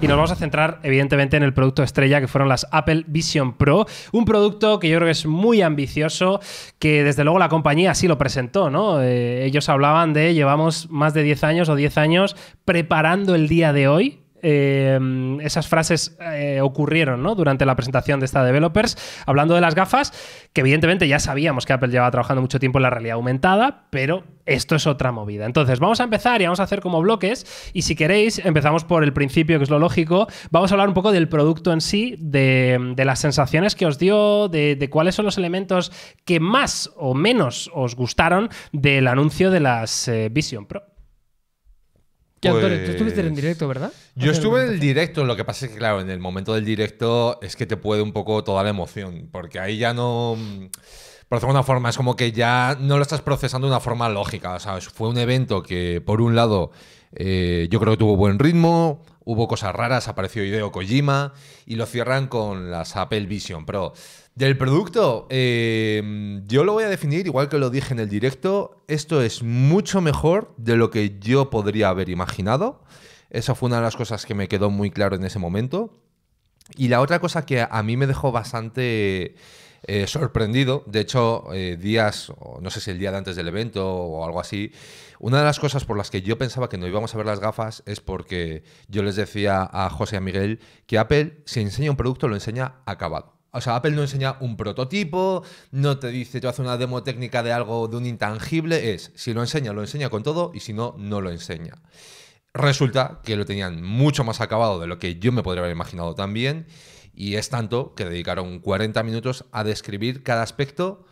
y nos vamos a centrar evidentemente en el producto estrella que fueron las Apple Vision Pro, un producto que yo creo que es muy ambicioso, que desde luego la compañía sí lo presentó, ¿no? Eh, ellos hablaban de llevamos más de 10 años o 10 años preparando el día de hoy Em, esas frases eh, ocurrieron durante la presentación de esta Developers, hablando de las gafas, que evidentemente ya sabíamos que Apple llevaba trabajando mucho tiempo en la realidad aumentada, pero esto es otra movida. Entonces, vamos a empezar y vamos a hacer como bloques, y si queréis, empezamos por el principio, que es lo lógico, vamos a hablar un poco del producto en sí, de, las sensaciones que os dio, de, cuáles son los elementos que más o menos os gustaron del anuncio de las eh, Vision Pro tú pues, estuviste en el directo, ¿verdad? Yo estuve en el directo, lo que pasa es que, claro, en el momento del directo es que te puede un poco toda la emoción, porque ahí ya no. Mm, por una forma, es como que ya no lo estás procesando de una forma lógica, o sea, Fue un evento que, por un lado, eh, yo creo que tuvo buen ritmo, hubo cosas raras, apareció Ideo Kojima, y lo cierran con las Apple Vision Pro. Del producto, em, yo lo voy a definir igual que lo dije en el directo. Esto es mucho mejor de lo que yo podría haber imaginado. Esa fue una de las cosas que me quedó muy claro en ese momento. Y la otra cosa que a mí me dejó bastante eh, sorprendido, de hecho, eh, días, no sé si el día de antes del evento o algo así, una de las cosas por las que yo pensaba que no íbamos a ver las gafas es porque yo les decía a José y a Miguel que Apple, si enseña un producto, lo enseña acabado. O sea, Apple no enseña un prototipo, no te dice, yo hace una demo técnica de algo, de un intangible, es, si lo enseña, lo enseña con todo y si no, no lo enseña. Resulta que lo tenían mucho más acabado de lo que yo me podría haber imaginado también y es tanto que dedicaron 40 minutos a describir cada aspecto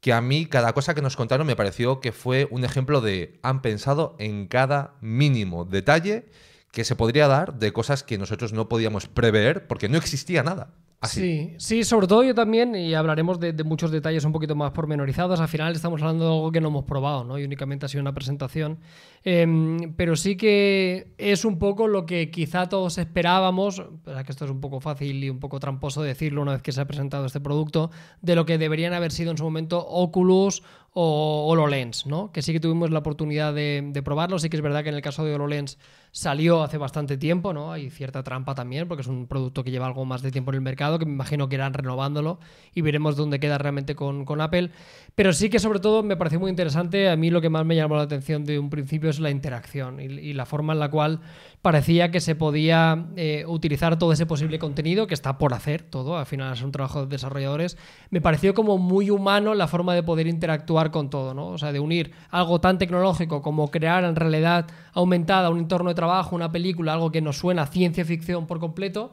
que a mí cada cosa que nos contaron me pareció que fue un ejemplo de han pensado en cada mínimo detalle que se podría dar de cosas que nosotros no podíamos prever porque no existía nada. Sí, sí, sobre todo yo también, y hablaremos de, muchos detalles un poquito más pormenorizados. Al final estamos hablando de algo que no hemos probado, ¿no? Y únicamente ha sido una presentación. Em, pero sí que es un poco lo que quizá todos esperábamos, que esto es un poco fácil y un poco tramposo decirlo una vez que se ha presentado este producto, de lo que deberían haber sido en su momento Oculus o HoloLens, ¿no? que sí que tuvimos la oportunidad de, probarlo. Sí que es verdad que en el caso de HoloLens salió hace bastante tiempo, ¿no? hay cierta trampa también, porque es un producto que lleva algo más de tiempo en el mercado, que me imagino que irán renovándolo y veremos dónde queda realmente con, Apple. Pero sí que sobre todo me pareció muy interesante, a mí lo que más me llamó la atención de un principio es la interacción y, la forma en la cual parecía que se podía eh, utilizar todo ese posible contenido, que está por hacer todo, al final es un trabajo de desarrolladores. Me pareció como muy humano la forma de poder interactuar con todo, ¿no? O sea, de unir algo tan tecnológico como crear en realidad aumentada un entorno de trabajo, una película, algo que nos suena a ciencia ficción por completo,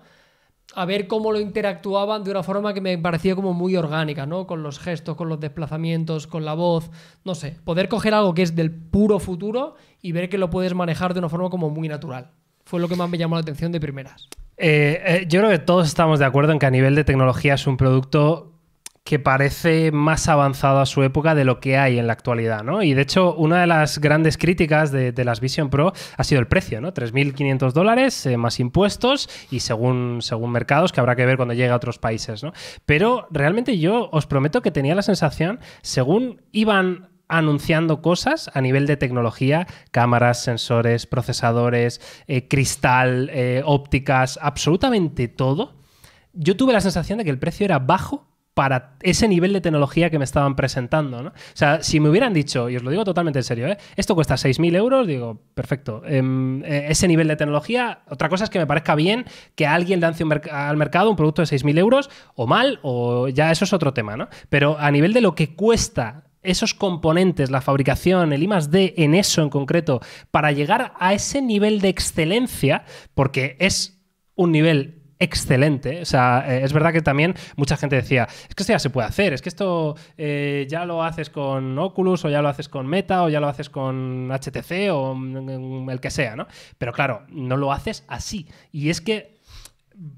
a ver cómo lo interactuaban de una forma que me parecía como muy orgánica, ¿no? Con los gestos, con los desplazamientos, con la voz, no sé, poder coger algo que es del puro futuro y ver que lo puedes manejar de una forma como muy natural. Fue lo que más me llamó la atención de primeras. Eh, eh, yo creo que todos estamos de acuerdo en que a nivel de tecnología es un producto que parece más avanzado a su época de lo que hay en la actualidad, ¿no? Y de hecho, una de las grandes críticas de, las Vision Pro ha sido el precio, ¿no? 3.500 dólares eh, más impuestos y según, según mercados que habrá que ver cuando llegue a otros países, ¿no? Pero realmente yo os prometo que tenía la sensación, según iban anunciando cosas a nivel de tecnología, cámaras, sensores, procesadores, eh, cristal, eh, ópticas, absolutamente todo, yo tuve la sensación de que el precio era bajo para ese nivel de tecnología que me estaban presentando. O sea, si me hubieran dicho, y os lo digo totalmente en serio, ¿eh? esto cuesta 6.000 euros, digo, perfecto. Em, eh, ese nivel de tecnología, otra cosa es que me parezca bien que alguien lance al mercado un producto de 6.000 euros, o mal, o ya eso es otro tema, ¿no? Pero a nivel de lo que cuesta esos componentes, la fabricación, el I D en eso en concreto, para llegar a ese nivel de excelencia, porque es un nivel excelente. ¿eh? O sea, eh, es verdad que también mucha gente decía, es que esto ya se puede hacer, es que esto eh, ya lo haces con Oculus o ya lo haces con Meta o ya lo haces con HTC o el que sea, ¿no? Pero claro, no lo haces así. Y es que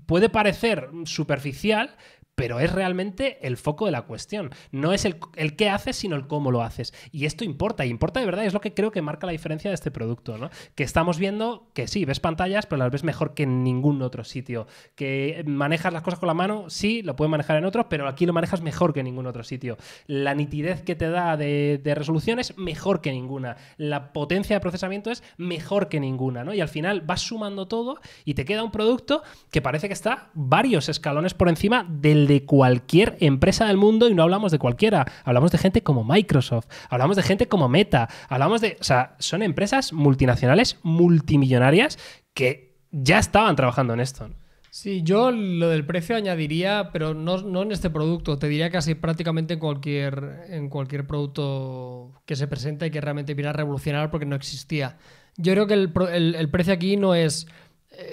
puede parecer superficial, pero es realmente el foco de la cuestión. No es el, el, qué haces, sino el cómo lo haces. Y esto importa, y importa de verdad, es lo que creo que marca la diferencia de este producto, ¿no? Que estamos viendo que sí, ves pantallas, pero las ves mejor que en ningún otro sitio. Que manejas las cosas con la mano, sí, lo puedes manejar en otros, pero aquí lo manejas mejor que en ningún otro sitio. La nitidez que te da de, resolución es mejor que ninguna. La potencia de procesamiento es mejor que ninguna, ¿no? Y al final vas sumando todo y te queda un producto que parece que está varios escalones por encima del de cualquier empresa del mundo y no hablamos de cualquiera. Hablamos de gente como Microsoft, hablamos de gente como Meta, hablamos de. O sea, son empresas multinacionales, multimillonarias, que ya estaban trabajando en esto. Sí, yo lo del precio añadiría, pero no, no, en este producto, te diría casi prácticamente en cualquier, en cualquier producto que se presente y que realmente viene a revolucionar porque no existía. Yo creo que el precio aquí no es,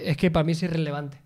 es que para mí es irrelevante.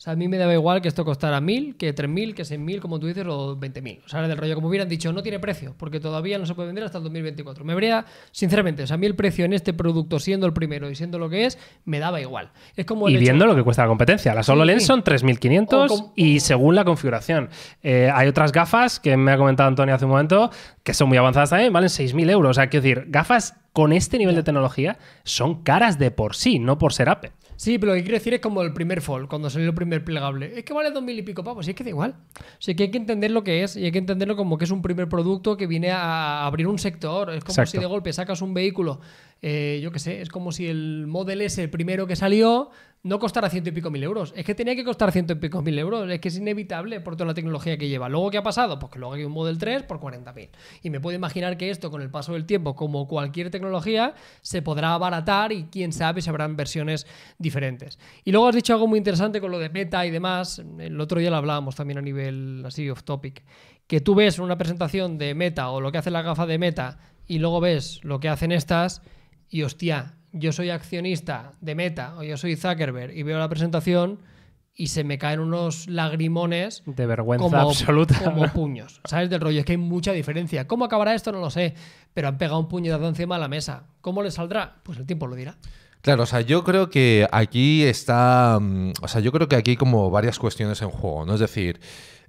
O sea, a mí me daba igual que esto costara mil que 3.000, que mil como tú dices, o 20.000. O sea, del rollo, como hubieran dicho, no tiene precio, porque todavía no se puede vender hasta el 2024. Me habría, sinceramente, o sea, a mí el precio en este producto, siendo el primero y siendo lo que es, me daba igual. Es como y viendo lo que cuesta la competencia. La solo lens son 3.500 y según la configuración. Eh, hay otras gafas que me ha comentado Antonio hace un momento, que son muy avanzadas también, valen 6.000 euros. O sea, quiero decir, gafas con este nivel de tecnología son caras de por sí, no por ser Apple. Sí, pero lo que quiero decir es como el primer fall, cuando salió el primer plegable. Es que vale dos mil y pico pavos, y es que da igual. O sea, que hay que entender lo que es y hay que entenderlo como que es un primer producto que viene a abrir un sector. Es como si de golpe sacas un vehículo, eh, yo qué sé, es como si el Model S, el primero que salió, no costará ciento y pico mil euros. Es que tenía que costar ciento y pico mil euros. Es que es inevitable por toda la tecnología que lleva. Luego, ¿qué ha pasado? Pues que luego hay un Model 3 por 40.000. Y me puedo imaginar que esto, con el paso del tiempo, como cualquier tecnología, se podrá abaratar y quién sabe si habrán versiones diferentes. Y luego has dicho algo muy interesante con lo de Meta y demás. El otro día lo hablábamos también a nivel así off topic. Que tú ves una presentación de Meta o lo que hace la gafa de Meta y luego ves lo que hacen estas y hostia, yo soy accionista de Meta o yo soy Zuckerberg y veo la presentación y se me caen unos lagrimones de vergüenza como, absoluta como puños sabes del rollo es que hay mucha diferencia cómo acabará esto no lo sé pero han pegado un puñetazo encima de la mesa cómo le saldrá pues el tiempo lo dirá Claro, o sea, yo creo que aquí está. Mm, o sea, yo creo que aquí hay como varias cuestiones en juego, ¿no? Es decir,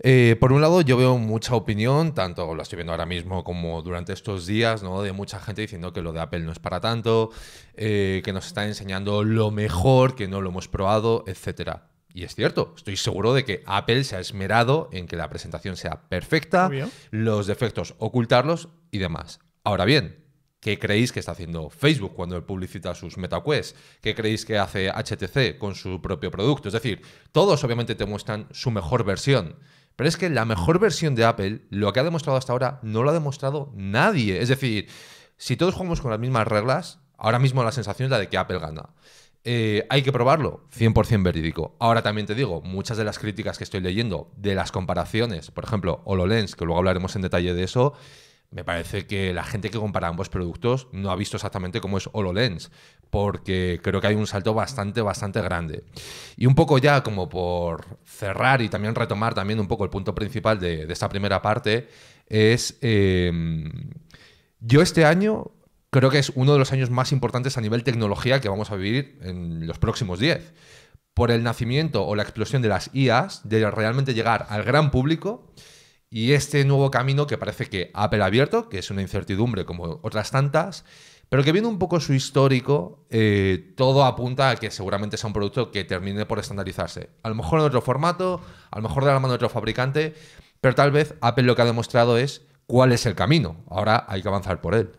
eh, por un lado, yo veo mucha opinión, tanto la estoy viendo ahora mismo como durante estos días, ¿no? De mucha gente diciendo que lo de Apple no es para tanto, eh, que nos está enseñando lo mejor, que no lo hemos probado, etc. Y es cierto, estoy seguro de que Apple se ha esmerado en que la presentación sea perfecta, los defectos ocultarlos y demás. Ahora bien, ¿qué creéis que está haciendo Facebook cuando publicita sus MetaQuest? ¿Qué creéis que hace HTC con su propio producto? Es decir, todos obviamente te muestran su mejor versión. Pero es que la mejor versión de Apple, lo que ha demostrado hasta ahora, no lo ha demostrado nadie. Es decir, si todos jugamos con las mismas reglas, ahora mismo la sensación es la de que Apple gana. Eh, hay que probarlo, 100% verídico. Ahora también te digo, muchas de las críticas que estoy leyendo de las comparaciones, por ejemplo, HoloLens, que luego hablaremos en detalle de eso, me parece que la gente que compara ambos productos no ha visto exactamente cómo es HoloLens, porque creo que hay un salto bastante, bastante grande. Y un poco ya como por cerrar y también retomar también un poco el punto principal de, esta primera parte, es em, yo este año creo que es uno de los años más importantes a nivel tecnología que vamos a vivir en los próximos 10. Por el nacimiento o la explosión de las IAs, de realmente llegar al gran público y este nuevo camino que parece que Apple ha abierto, que es una incertidumbre como otras tantas, pero que viendo un poco su histórico, eh, todo apunta a que seguramente sea un producto que termine por estandarizarse. A lo mejor en otro formato, a lo mejor de la mano de otro fabricante, pero tal vez Apple lo que ha demostrado es cuál es el camino. Ahora hay que avanzar por él.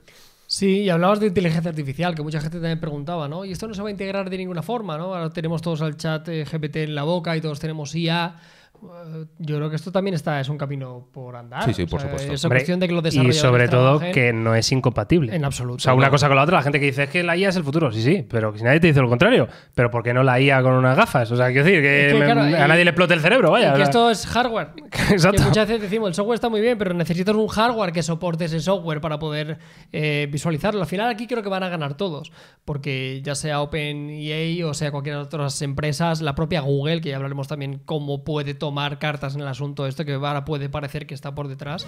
Sí, y hablabas de inteligencia artificial, que mucha gente también preguntaba, ¿no? Y esto no se va a integrar de ninguna forma, ¿no? Ahora tenemos todos al chat eh, GPT en la boca y todos tenemos IA. Eh, yo creo que esto también está, es un camino por andar. Sí, sí, por supuesto. y sobre todo que no es incompatible. En absoluto. O sea, una cosa con la otra. La gente que dice es que la IA es el futuro, sí, sí, pero si nadie te dice lo contrario, pero ¿por qué no la IA con unas gafas? O sea, quiero decir, que, a nadie le explote el cerebro, vaya. esto es hardware. Exacto. muchas veces decimos, el software está muy bien, pero necesitas un hardware que soporte ese software para poder eh, visualizarlo. Al final aquí creo que van a ganar todos, porque ya sea OpenEA o sea cualquier otras empresas, la propia Google, que ya hablaremos también cómo puede tomar tomar cartas en el asunto esto que ahora puede parecer que está por detrás.